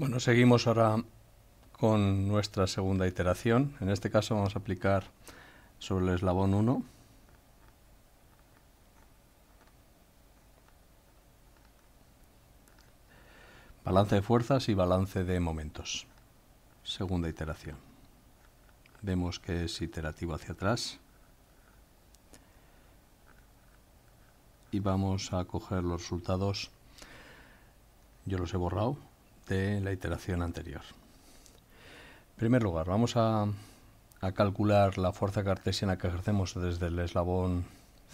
Bueno, seguimos ahora con nuestra segunda iteración. En este caso vamos a aplicar sobre el eslabón 1. Balance de fuerzas y balance de momentos. Segunda iteración. Vemos que es iterativo hacia atrás. Y vamos a coger los resultados. Yo los he borrado de la iteración anterior. En primer lugar, vamos a, a calcular la fuerza cartesiana que ejercemos desde el eslabón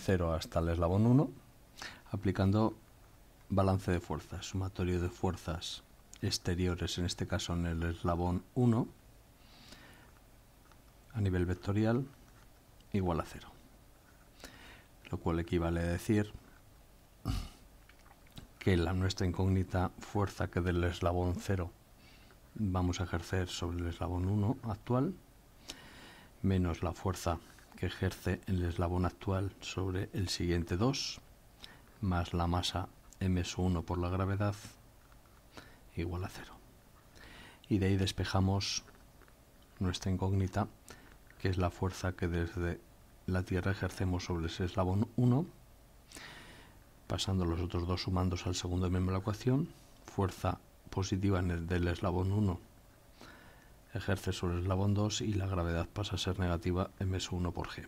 0 hasta el eslabón 1, aplicando balance de fuerzas, sumatorio de fuerzas exteriores, en este caso en el eslabón 1, a nivel vectorial, igual a 0. Lo cual equivale a decir que la nuestra incógnita fuerza que del eslabón 0 vamos a ejercer sobre el eslabón 1 actual, menos la fuerza que ejerce el eslabón actual sobre el siguiente 2, más la masa m 1 por la gravedad, igual a 0. Y de ahí despejamos nuestra incógnita, que es la fuerza que desde la Tierra ejercemos sobre ese eslabón 1, pasando los otros dos sumandos al segundo miembro de la ecuación, fuerza positiva en el del eslabón 1 ejerce sobre el eslabón 2 y la gravedad pasa a ser negativa m 1 por g.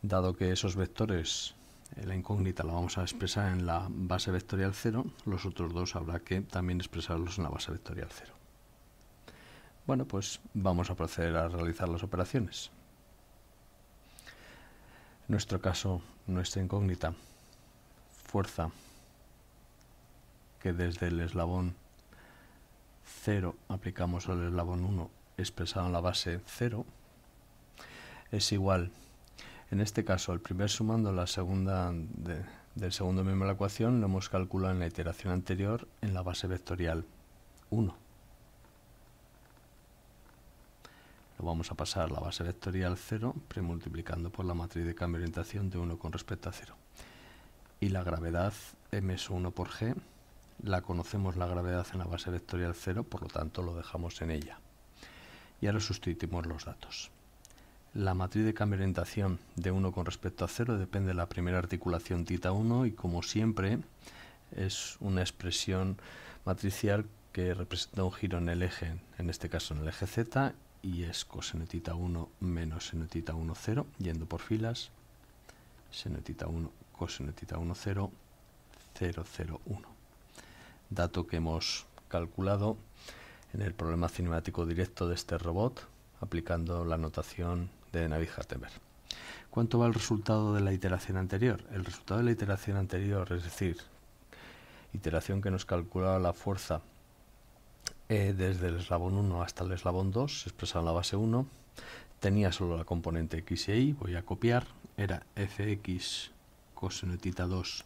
Dado que esos vectores, eh, la incógnita la vamos a expresar en la base vectorial 0, los otros dos habrá que también expresarlos en la base vectorial 0. Bueno, pues vamos a proceder a realizar las operaciones nuestro caso, nuestra incógnita, fuerza que desde el eslabón 0 aplicamos al eslabón 1 expresado en la base 0 es igual, en este caso, el primer sumando la segunda del segundo miembro de la ecuación lo hemos calculado en la iteración anterior en la base vectorial 1. Lo vamos a pasar la base vectorial 0 premultiplicando por la matriz de cambio de orientación de 1 con respecto a 0. Y la gravedad ms1 por g, la conocemos la gravedad en la base vectorial 0, por lo tanto lo dejamos en ella. Y ahora sustituimos los datos. La matriz de cambio de orientación de 1 con respecto a 0 depende de la primera articulación tita 1 y como siempre es una expresión matricial que representa un giro en el eje, en este caso en el eje z, y es cosenetita 1 menos senetita 1, 0, yendo por filas, senetita 1, cosenetita 1, 0, 0, 0, 1. Dato que hemos calculado en el problema cinemático directo de este robot, aplicando la notación de navi Hartenberg. ¿Cuánto va el resultado de la iteración anterior? El resultado de la iteración anterior, es decir, iteración que nos calculaba la fuerza eh, desde el eslabón 1 hasta el eslabón 2, expresado en la base 1, tenía solo la componente x y y, voy a copiar, era fx coseno tita 2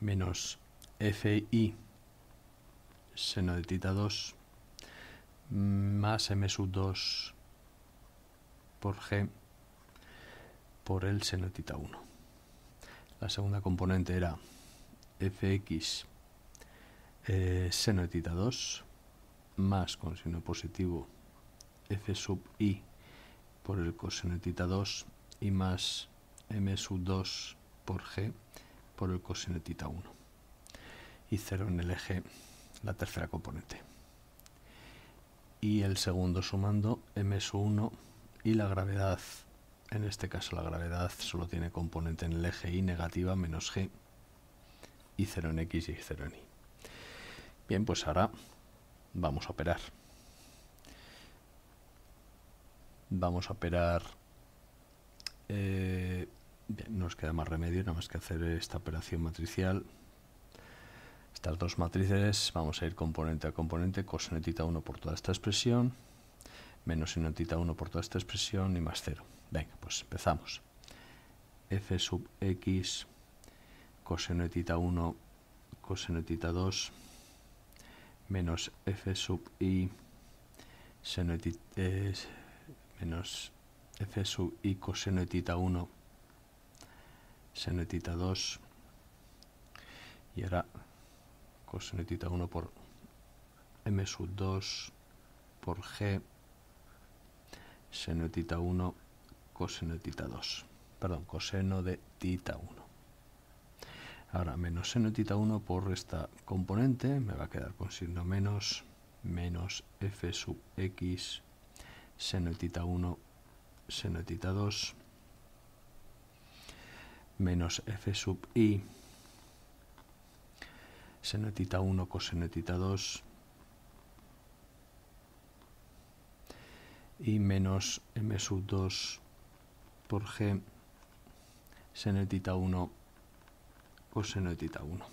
menos fi seno de tita 2 más m sub 2 por g por el seno de tita 1. La segunda componente era fx eh, seno de tita 2 más con signo positivo f sub i por el coseno 2 y más m sub 2 por g por el coseno 1 y 0 en el eje la tercera componente y el segundo sumando m sub 1 y la gravedad en este caso la gravedad solo tiene componente en el eje y negativa menos g y 0 en x y 0 en y bien pues ahora vamos a operar. Vamos a operar... Eh, no nos queda más remedio, nada más que hacer esta operación matricial. Estas dos matrices, vamos a ir componente a componente, tita 1 por toda esta expresión, menos tita 1 por toda esta expresión y más 0. Venga, pues empezamos. f sub x, tita 1, tita 2, menos f sub i seno menos f sub i coseno de tita 1 seno de tita 2 y ahora coseno de tita 1 por m sub 2 por g seno de tita 1 coseno de tita 2 perdón coseno de tita 1 Ahora, menos tita 1 por esta componente, me va a quedar con signo menos, menos f sub x, senotita 1, senotita 2, menos f sub i, senotita 1 tita 2, y menos m sub 2 por g, senotita 1 de tita 1.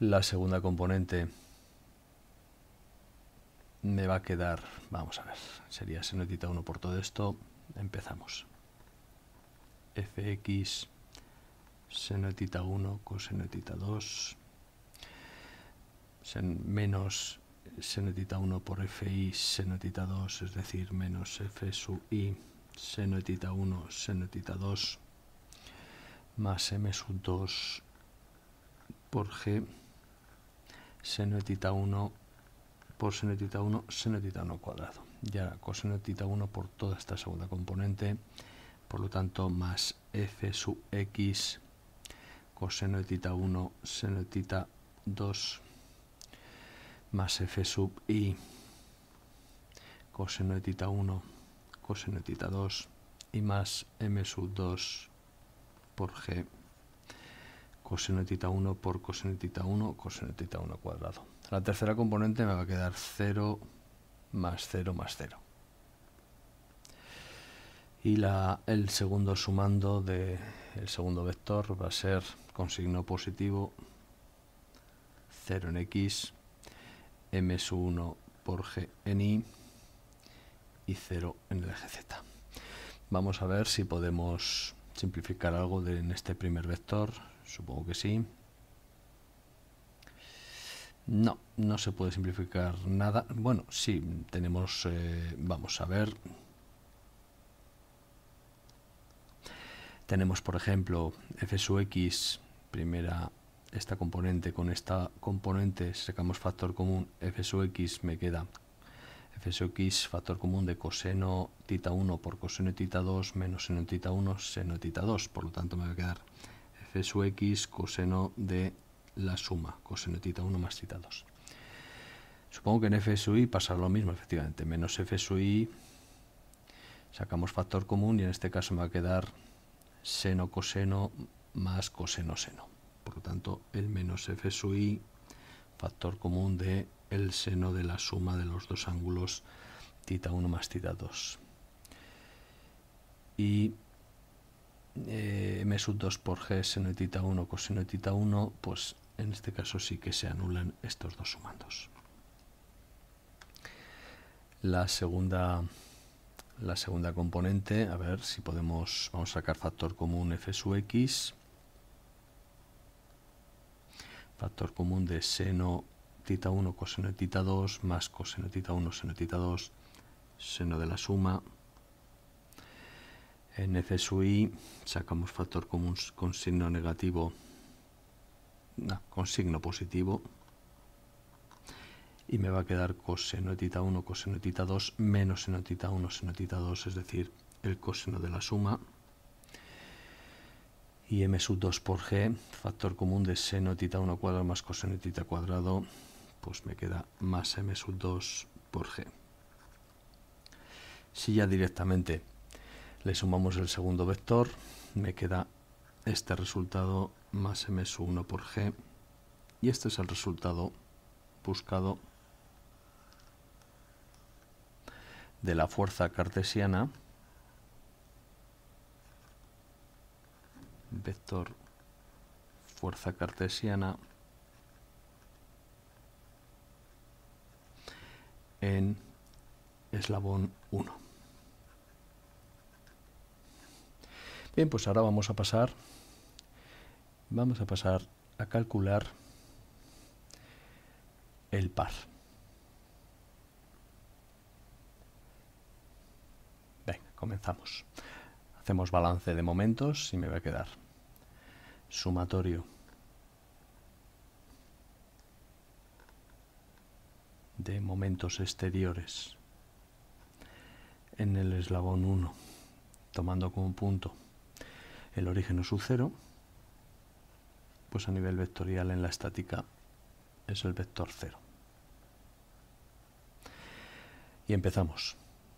La segunda componente me va a quedar, vamos a ver, sería senotita 1 por todo esto. Empezamos. fx senotita 1 cosenotita 2 sen, menos senotita 1 por fi senotita 2, es decir, menos f sub i senotita 1 senotita 2 más m sub 2 por g seno tita 1 por seno de tita 1 seno de tita 1 cuadrado. ya ahora coseno de tita 1 por toda esta segunda componente, por lo tanto más f sub x coseno de tita 1 seno de tita 2 más f sub i coseno de tita 1 coseno de tita 2 y más m sub 2 por g coseno de tita 1 por coseno de tita 1 coseno de tita 1 cuadrado. La tercera componente me va a quedar 0 más 0 más 0. Y la, el segundo sumando del segundo vector va a ser con signo positivo 0 en x, m sub 1 por g en y y 0 en el eje z. Vamos a ver si podemos simplificar algo de, en este primer vector, supongo que sí. No, no se puede simplificar nada. Bueno, sí, tenemos, eh, vamos a ver. Tenemos, por ejemplo, f sub x, primera, esta componente con esta componente, sacamos factor común, f sub x me queda f x factor común de coseno tita 1 por coseno tita 2 menos seno tita 1 seno tita 2. Por lo tanto, me va a quedar f x coseno de la suma, coseno tita 1 más tita 2. Supongo que en f sub i pasa lo mismo, efectivamente. Menos f sub i, sacamos factor común y en este caso me va a quedar seno coseno más coseno seno. Por lo tanto, el menos f sub y factor común de el seno de la suma de los dos ángulos tita 1 más tita 2. Y eh, m sub 2 por g seno de tita 1 coseno de tita 1, pues en este caso sí que se anulan estos dos sumandos. La segunda, la segunda componente, a ver si podemos, vamos a sacar factor común f sub x, factor común de seno Tita 1 coseno de 2 más coseno de 1 seno de 2 seno de la suma en f sub i sacamos factor común con signo negativo con signo positivo y me va a quedar coseno de tita 1 coseno de tita 2 menos seno de tita 1 seno de tita 2 es decir el coseno de la suma y m sub 2 por g factor común de seno tita 1 cuadrado más coseno de tita cuadrado pues me queda más m sub 2 por g. Si ya directamente le sumamos el segundo vector, me queda este resultado más m 1 por g y este es el resultado buscado de la fuerza cartesiana vector fuerza cartesiana en eslabón 1. Bien, pues ahora vamos a pasar vamos a pasar a calcular el par. Venga, comenzamos. Hacemos balance de momentos y me va a quedar sumatorio de momentos exteriores en el eslabón 1, tomando como punto el origen o su cero, pues a nivel vectorial en la estática es el vector 0. Y empezamos.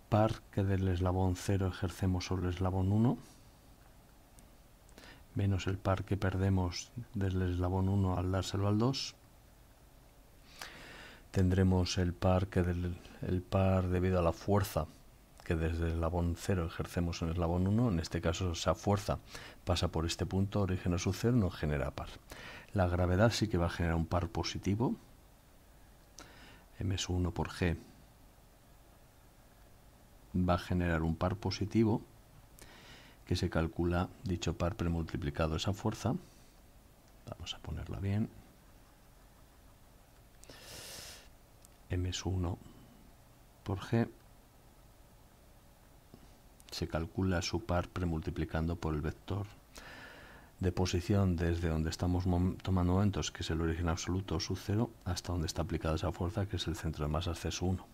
Par que del eslabón 0 ejercemos sobre el eslabón 1, menos el par que perdemos del eslabón 1 al dárselo al 2, tendremos el par, que par debido a la fuerza que desde el eslabón 0 ejercemos en el eslabón 1, en este caso esa fuerza pasa por este punto, origen a su 0, no genera par. La gravedad sí que va a generar un par positivo, m1 por g va a generar un par positivo, que se calcula dicho par premultiplicado esa fuerza, vamos a ponerla bien, m 1 por g, se calcula su par premultiplicando por el vector de posición desde donde estamos tomando momentos, que es el origen absoluto sub 0, hasta donde está aplicada esa fuerza, que es el centro de masa C 1.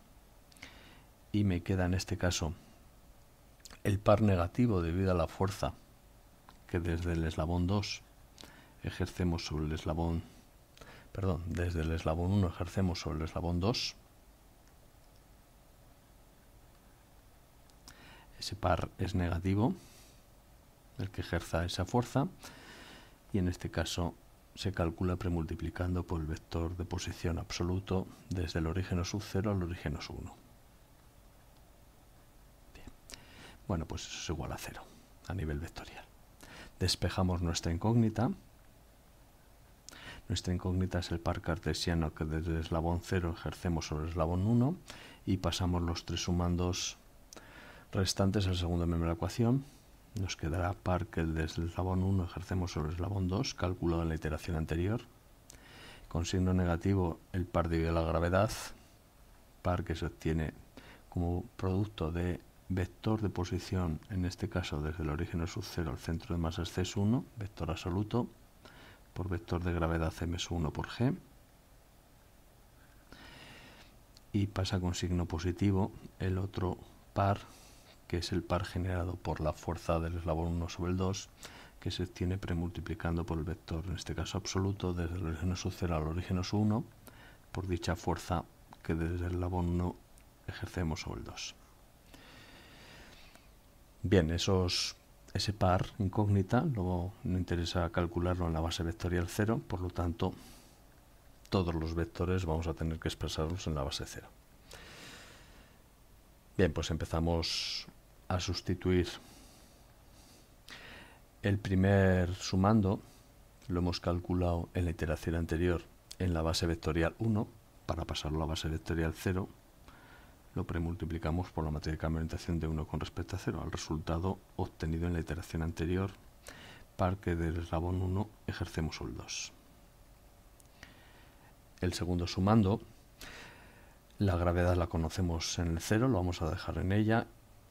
Y me queda en este caso el par negativo debido a la fuerza que desde el eslabón 2 ejercemos sobre el eslabón perdón, desde el eslabón 1 ejercemos sobre el eslabón 2. Ese par es negativo, el que ejerza esa fuerza, y en este caso se calcula premultiplicando por el vector de posición absoluto desde el origen sub 0 al origen 1. Bueno, pues eso es igual a 0 a nivel vectorial. Despejamos nuestra incógnita nuestra incógnita es el par cartesiano que desde el eslabón 0 ejercemos sobre el eslabón 1 y pasamos los tres sumandos restantes al segundo miembro de la ecuación. Nos quedará par que desde el eslabón 1 ejercemos sobre el eslabón 2, calculado en la iteración anterior. Con signo negativo el par divide la gravedad, par que se obtiene como producto de vector de posición, en este caso desde el origen sub 0 al centro de masas C es 1, vector absoluto, por vector de gravedad m 1 por g. Y pasa con signo positivo el otro par, que es el par generado por la fuerza del eslabón 1 sobre el 2, que se tiene premultiplicando por el vector, en este caso absoluto, desde el origen 0 al origen 1, por dicha fuerza que desde el eslabón 1 ejercemos sobre el 2. Bien, esos ese par incógnita, luego no interesa calcularlo en la base vectorial 0, por lo tanto todos los vectores vamos a tener que expresarlos en la base 0. Bien, pues empezamos a sustituir el primer sumando, lo hemos calculado en la iteración anterior en la base vectorial 1 para pasarlo a la base vectorial 0 lo premultiplicamos por la matriz de cambio de orientación de 1 con respecto a 0 al resultado obtenido en la iteración anterior par que del rabón 1 ejercemos el 2. El segundo sumando, la gravedad la conocemos en el 0, lo vamos a dejar en ella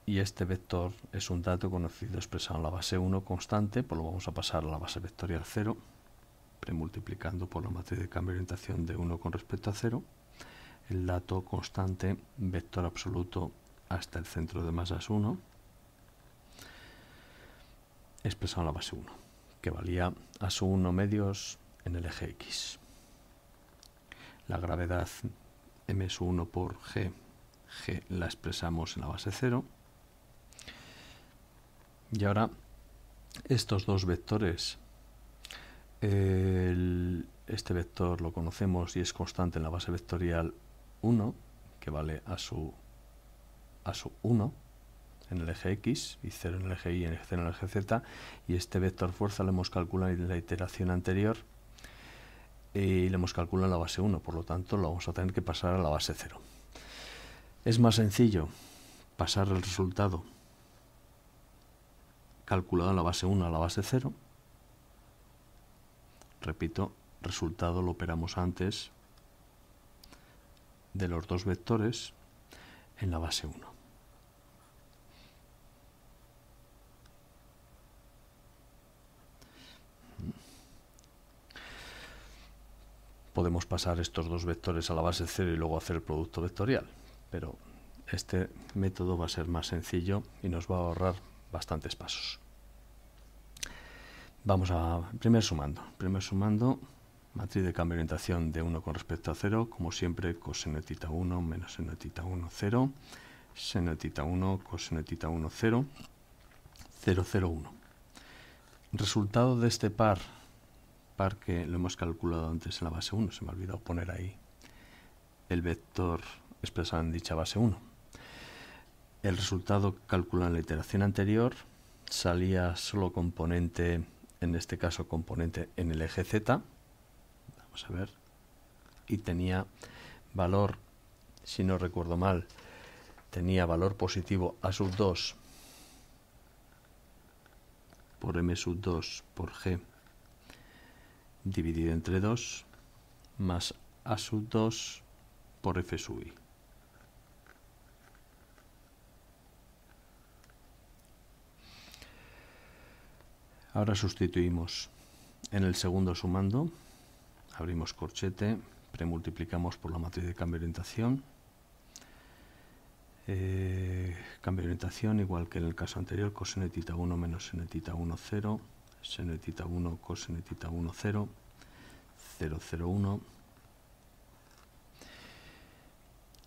y este vector es un dato conocido expresado en la base 1 constante, por pues lo vamos a pasar a la base vectorial 0, premultiplicando por la matriz de cambio de orientación de 1 con respecto a 0 el dato constante vector absoluto hasta el centro de masas 1, expresado en la base 1, que valía a su 1 medios en el eje X. La gravedad m MS1 por G, G la expresamos en la base 0. Y ahora estos dos vectores, este vector lo conocemos y es constante en la base vectorial 1, que vale a su, a su 1 en el eje X y 0 en el eje Y y 0 en el eje Z, y este vector fuerza lo hemos calculado en la iteración anterior y lo hemos calculado en la base 1, por lo tanto lo vamos a tener que pasar a la base 0. Es más sencillo pasar el resultado calculado en la base 1 a la base 0. Repito, resultado lo operamos antes de los dos vectores en la base 1. Podemos pasar estos dos vectores a la base 0 y luego hacer el producto vectorial, pero este método va a ser más sencillo y nos va a ahorrar bastantes pasos. Vamos a primer sumando. Primer sumando Matriz de cambio de orientación de 1 con respecto a 0, como siempre, coseno de tita 1 menos seno de tita 1, 0, seno de tita 1, coseno de tita 1, 0, 0, 0, 1. Resultado de este par, par que lo hemos calculado antes en la base 1, se me ha olvidado poner ahí el vector expresado en dicha base 1. El resultado calculado en la iteración anterior salía solo componente, en este caso componente en el eje z, Vamos a ver. Y tenía valor, si no recuerdo mal, tenía valor positivo A sub 2 por M sub 2 por G dividido entre 2 más A sub 2 por F sub I. Ahora sustituimos en el segundo sumando abrimos corchete, premultiplicamos por la matriz de cambio de orientación, eh, cambio de orientación igual que en el caso anterior, coseno tita 1 menos senetita tita 1, 0, seno tita 1, coseno 1, 0, 0, 0, 1,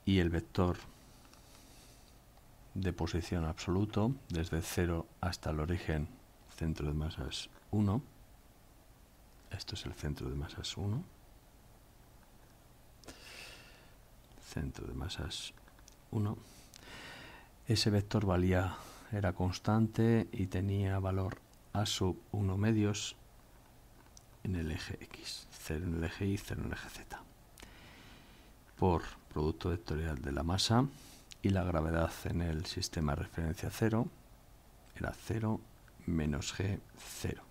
y el vector de posición absoluto desde 0 hasta el origen centro de masa es 1, esto es el centro de masas 1. Centro de masas 1. Ese vector valía, era constante y tenía valor a sub 1 medios en el eje X, 0 en el eje Y, 0 en el eje Z. Por producto vectorial de la masa y la gravedad en el sistema de referencia 0 era 0 menos G 0.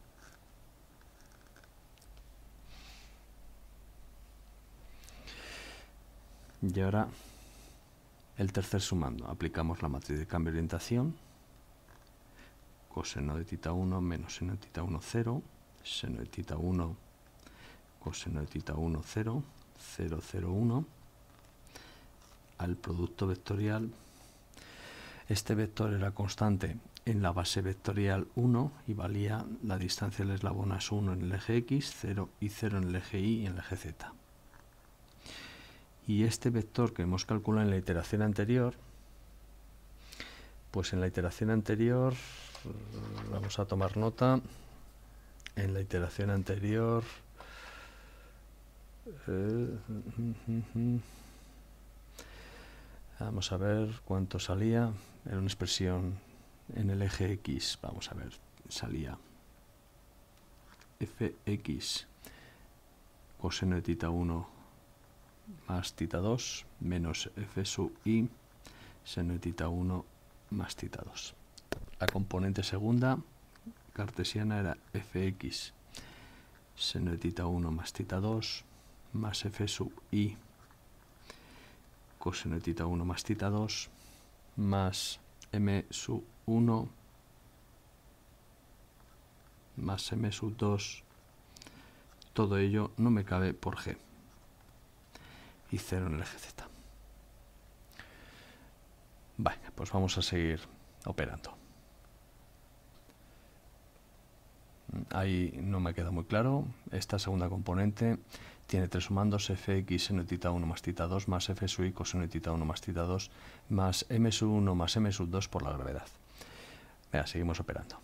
Y ahora el tercer sumando. Aplicamos la matriz de cambio de orientación. Coseno de tita 1 menos seno de tita 1, 0. Seno de tita 1, coseno de tita 1, 0. 0, 0, 1. Al producto vectorial. Este vector era constante en la base vectorial 1 y valía la distancia de eslabón labonas 1 en el eje X, 0 y 0 en el eje Y y en el eje Z y este vector que hemos calculado en la iteración anterior, pues en la iteración anterior, vamos a tomar nota, en la iteración anterior, eh, vamos a ver cuánto salía, era una expresión en el eje X, vamos a ver, salía fx coseno de tita 1 más tita 2 menos f sub i seno de tita 1 más tita 2. La componente segunda cartesiana era fx seno de tita 1 más tita 2 más f sub i coseno de tita 1 más tita 2 más m sub 1 más m sub 2 todo ello no me cabe por g y 0 en el eje Z. Vale, pues vamos a seguir operando. Ahí no me queda muy claro. Esta segunda componente tiene tres sumandos fx seno de tita 1 más tita 2 más f sub i coseno de tita 1 más tita 2 más m sub 1 más m sub 2 por la gravedad. Venga, seguimos operando.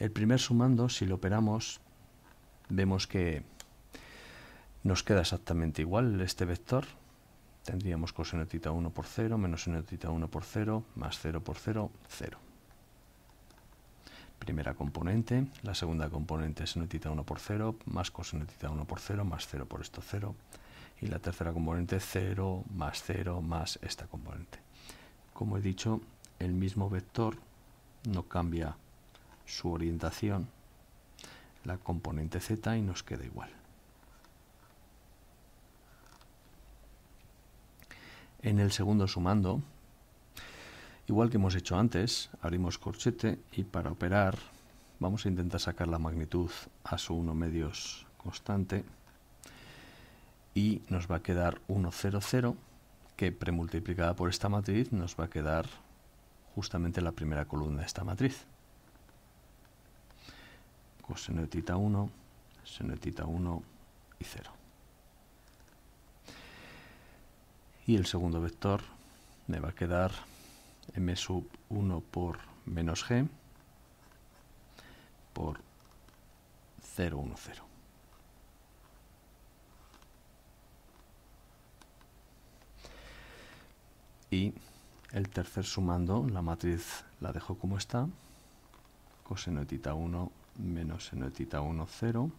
El primer sumando, si lo operamos, vemos que nos queda exactamente igual este vector, tendríamos coseno tita 1 por 0 menos seno tita 1 por 0 más 0 por 0, 0. Primera componente, la segunda componente seno tita 1 por 0 más coseno tita 1 por 0 más 0 por esto 0 y la tercera componente 0 más 0 más esta componente. Como he dicho, el mismo vector no cambia su orientación, la componente z y nos queda igual. en el segundo sumando, igual que hemos hecho antes, abrimos corchete y para operar vamos a intentar sacar la magnitud a su 1 medios constante y nos va a quedar 1, 0, 0 que premultiplicada por esta matriz nos va a quedar justamente la primera columna de esta matriz. Coseno tita 1, seno tita 1 y 0. y el segundo vector me va a quedar m sub 1 por menos g por 0, 1, 0. Y el tercer sumando, la matriz la dejo como está, coseno de tita 1 menos seno de tita 1, 0,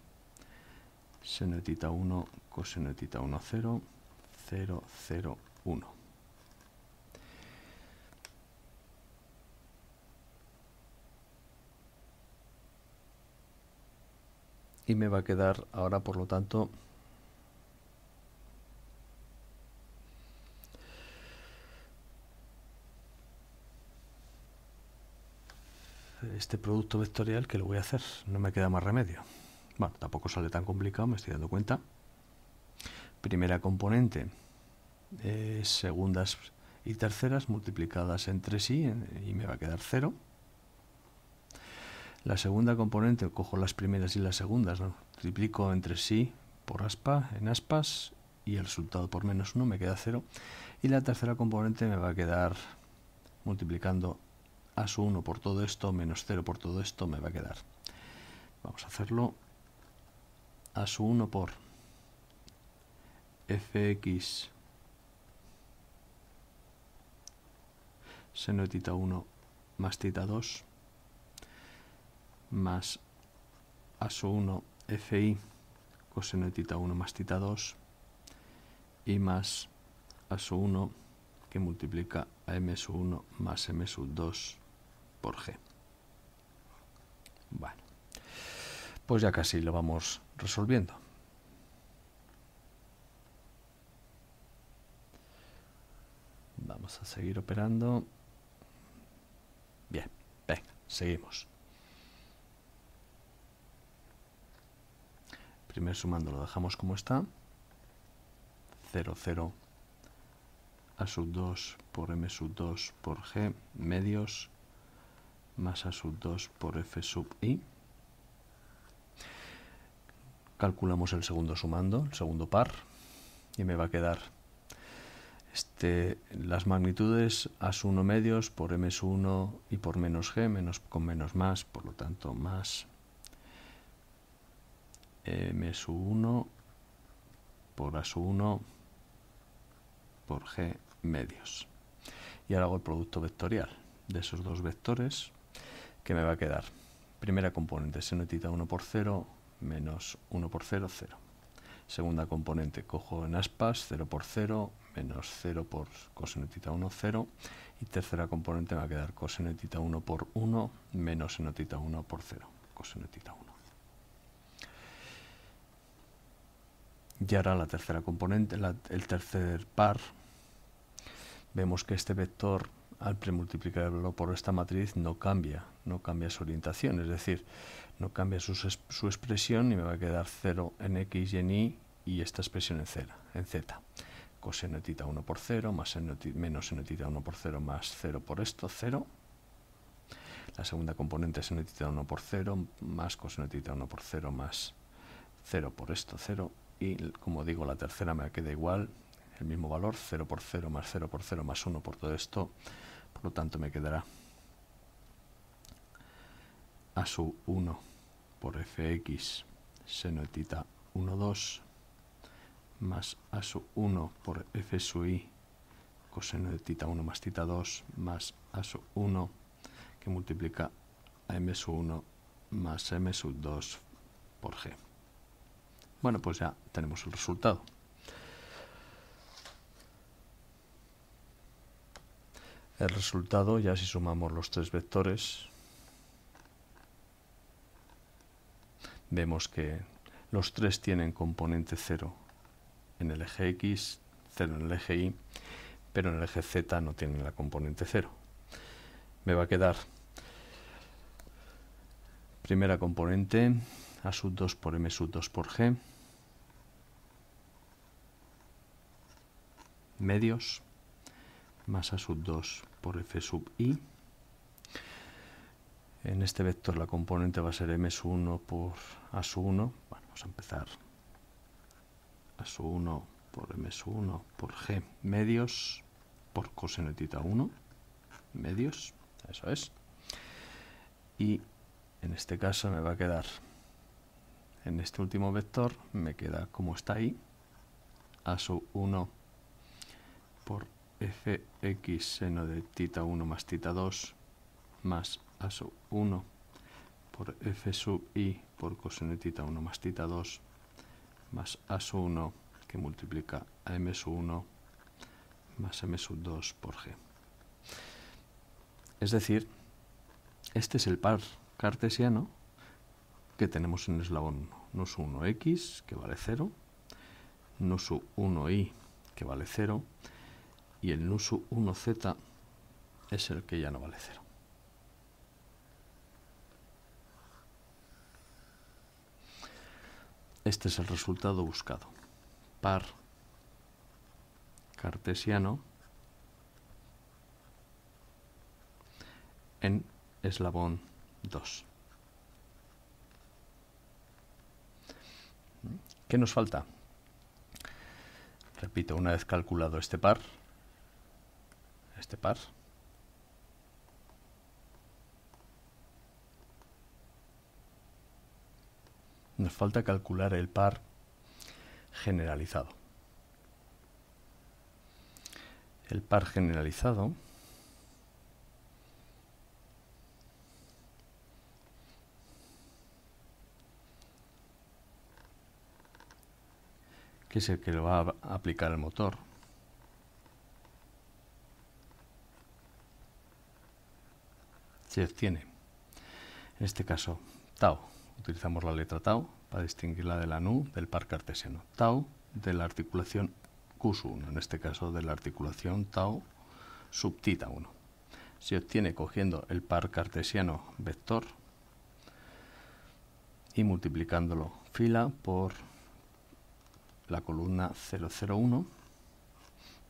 seno de tita 1, coseno de tita 1, 0, 1 Y me va a quedar ahora, por lo tanto, este producto vectorial que lo voy a hacer. No me queda más remedio. Bueno, tampoco sale tan complicado, me estoy dando cuenta primera componente, eh, segundas y terceras multiplicadas entre sí eh, y me va a quedar 0. La segunda componente, cojo las primeras y las segundas, multiplico entre sí por aspa, en aspas, y el resultado por menos 1 me queda 0. Y la tercera componente me va a quedar multiplicando a su 1 por todo esto, menos 0 por todo esto, me va a quedar. Vamos a hacerlo a su 1 por fx seno de tita 1 más tita 2 más aso 1 fi coseno de tita 1 más tita 2 y más aso 1 que multiplica a m sub 1 más m sub 2 por g. Bueno, pues ya casi lo vamos resolviendo. a seguir operando. Bien, venga, seguimos. Primer sumando lo dejamos como está. 0, 0 a sub 2 por m sub 2 por g medios más a sub 2 por f sub i. Calculamos el segundo sumando, el segundo par, y me va a quedar este, las magnitudes as1 medios por m 1 y por menos g, menos con menos más, por lo tanto más m 1 por as1 por g medios. Y ahora hago el producto vectorial de esos dos vectores que me va a quedar. Primera componente, tita 1 por 0, menos 1 por 0, 0. Segunda componente, cojo en aspas 0 por 0, menos 0 por coseno tita 1, 0. Y tercera componente va a quedar coseno tita 1 por 1 menos seno tita 1 por 0, coseno tita 1. Y ahora la tercera componente, el tercer par, vemos que este vector al premultiplicarlo por esta matriz no cambia, no cambia su orientación, es decir, no cambia su, expresión y me va a quedar 0 en x y en y y esta expresión en, en z coseno tita 1 por 0, más seno menos seno tita 1 por 0, más 0 por esto, 0. La segunda componente es seno tita 1 por 0, más coseno tita 1 por 0, más 0 por esto, 0. Y como digo, la tercera me queda igual, el mismo valor, 0 por 0, más 0 por 0, más 1 por todo esto. Por lo tanto, me quedará a su 1 por fx seno de tita 1, 2 más a sub 1 por f sub i coseno de tita 1 más tita 2 más a sub 1 que multiplica a m sub 1 más m sub 2 por g. Bueno, pues ya tenemos el resultado. El resultado, ya si sumamos los tres vectores, vemos que los tres tienen componente 0 en el eje X, 0 en el eje Y, pero en el eje Z no tienen la componente 0. Me va a quedar primera componente a sub 2 por m sub 2 por g, medios, más a sub 2 por f sub i. En este vector la componente va a ser m sub 1 por a sub 1. vamos a empezar a sub 1 por m sub 1 por g medios por coseno de tita 1 medios, eso es. Y en este caso me va a quedar, en este último vector me queda como está ahí, a sub 1 por fx seno de tita 1 más tita 2 más a sub 1 por f sub i por coseno de tita 1 más tita 2 más a su 1 que multiplica a m 1 más m 2 por g. Es decir, este es el par cartesiano que tenemos en el eslabón no 1x, que vale 0, su 1y, que vale 0, y el nusu 1z es el que ya no vale 0. Este es el resultado buscado. Par cartesiano en eslabón 2. ¿Qué nos falta? Repito, una vez calculado este par, este par, nos falta calcular el par generalizado. El par generalizado que es el que lo va a aplicar el motor. Se obtiene, en este caso, tau utilizamos la letra tau para distinguirla de la nu del par cartesiano. Tau de la articulación Q1, en este caso de la articulación tau sub tita 1. Se obtiene cogiendo el par cartesiano vector y multiplicándolo fila por la columna 001,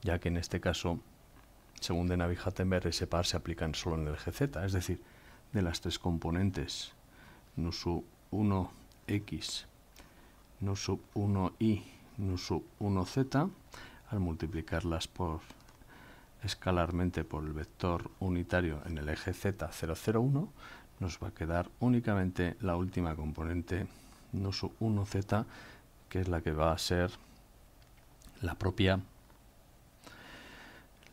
ya que en este caso, según de navi ese par se aplica solo en el GZ, es decir, de las tres componentes nu NUSU 1x, no sub 1y, no sub 1z, al multiplicarlas por escalarmente por el vector unitario en el eje z001, nos va a quedar únicamente la última componente, no sub 1z, que es la que va a ser la propia,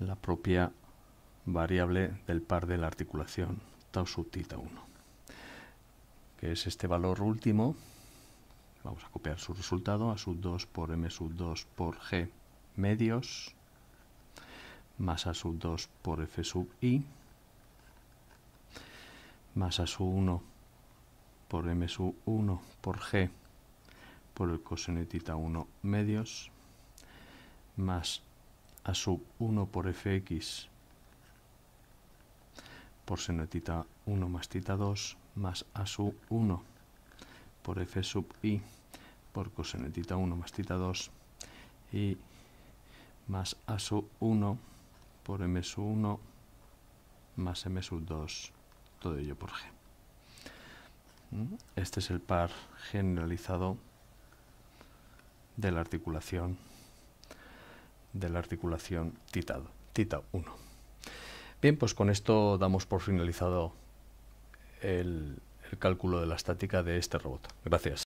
la propia variable del par de la articulación tau sub tita 1 que es este valor último. Vamos a copiar su resultado a sub 2 por m sub 2 por g medios más a sub 2 por f sub i más a sub 1 por m sub 1 por g por el coseno tita 1 medios más a sub 1 por fx por senetita 1 más tita 2 más a sub 1 por f sub i por cosenetita 1 más tita 2 y más a sub 1 por m sub 1 más m sub 2 todo ello por g mm, este es el par generalizado de la articulación de la articulación tita 1 Bien, pues con esto damos por finalizado el, cálculo de la estática de este robot. Gracias.